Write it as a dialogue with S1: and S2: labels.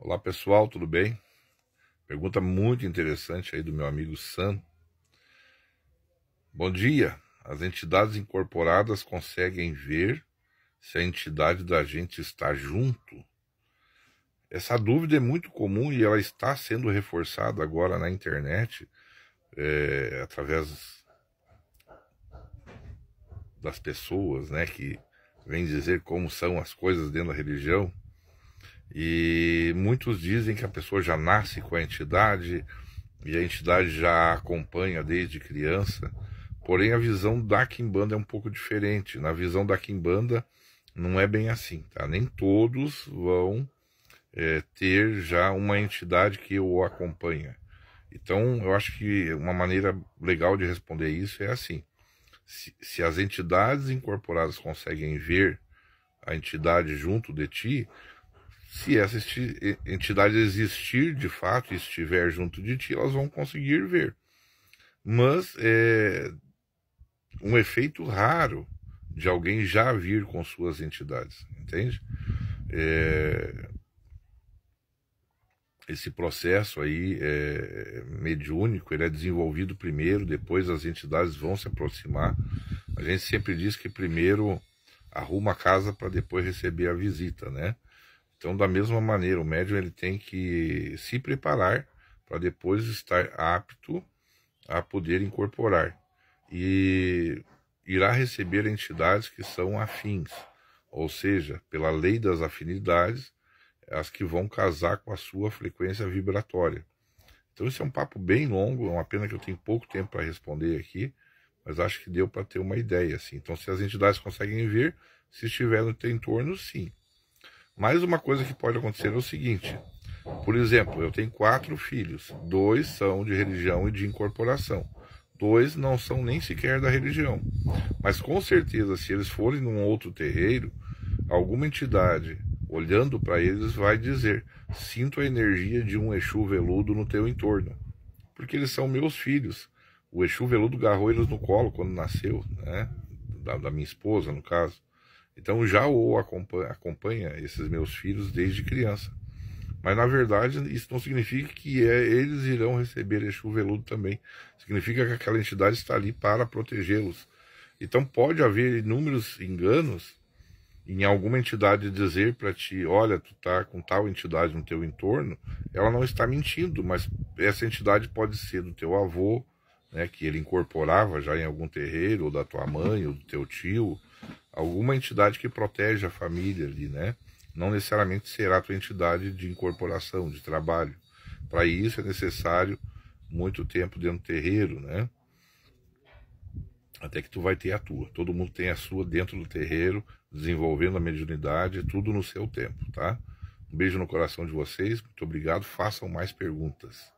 S1: Olá pessoal, tudo bem? Pergunta muito interessante aí do meu amigo Sam. Bom dia. As entidades incorporadas conseguem ver se a entidade da gente está junto? Essa dúvida é muito comum e ela está sendo reforçada agora na internet é, através das pessoas, né, que vêm dizer como são as coisas dentro da religião. E muitos dizem que a pessoa já nasce com a entidade e a entidade já a acompanha desde criança. Porém, a visão da Kimbanda é um pouco diferente. Na visão da Kimbanda, não é bem assim, tá? Nem todos vão é, ter já uma entidade que o acompanha. Então, eu acho que uma maneira legal de responder isso é assim: se, se as entidades incorporadas conseguem ver a entidade junto de ti, se essa entidade existir de fato e estiver junto de ti, elas vão conseguir ver. Mas é um efeito raro de alguém já vir com suas entidades, entende? É, esse processo aí é, mediúnico ele é desenvolvido primeiro, depois as entidades vão se aproximar. A gente sempre diz que primeiro arruma a casa para depois receber a visita, né? Então, da mesma maneira, o médium ele tem que se preparar para depois estar apto a poder incorporar e irá receber entidades que são afins, ou seja, pela lei das afinidades, as que vão casar com a sua frequência vibratória. Então, isso é um papo bem longo, é uma pena que eu tenho pouco tempo para responder aqui, mas acho que deu para ter uma ideia. Assim. Então, se as entidades conseguem ver, se estiver no teu entorno, sim. Mais uma coisa que pode acontecer é o seguinte: por exemplo, eu tenho quatro filhos, dois são de religião e de incorporação, dois não são nem sequer da religião. Mas com certeza, se eles forem num outro terreiro, alguma entidade olhando para eles vai dizer: sinto a energia de um Exu veludo no teu entorno, porque eles são meus filhos. O Exu veludo garrou eles no colo quando nasceu, né? da, da minha esposa, no caso. Então já ou acompanha, acompanha esses meus filhos desde criança. Mas na verdade isso não significa que é, eles irão receber Exu veludo também. Significa que aquela entidade está ali para protegê-los. Então pode haver inúmeros enganos em alguma entidade dizer para ti, olha, tu tá com tal entidade no teu entorno, ela não está mentindo, mas essa entidade pode ser do teu avô, né, que ele incorporava já em algum terreiro, ou da tua mãe, ou do teu tio, alguma entidade que protege a família ali, né? Não necessariamente será a tua entidade de incorporação, de trabalho. Para isso é necessário muito tempo dentro do terreiro, né? Até que tu vai ter a tua. Todo mundo tem a sua dentro do terreiro, desenvolvendo a mediunidade, tudo no seu tempo, tá? Um beijo no coração de vocês, muito obrigado. Façam mais perguntas.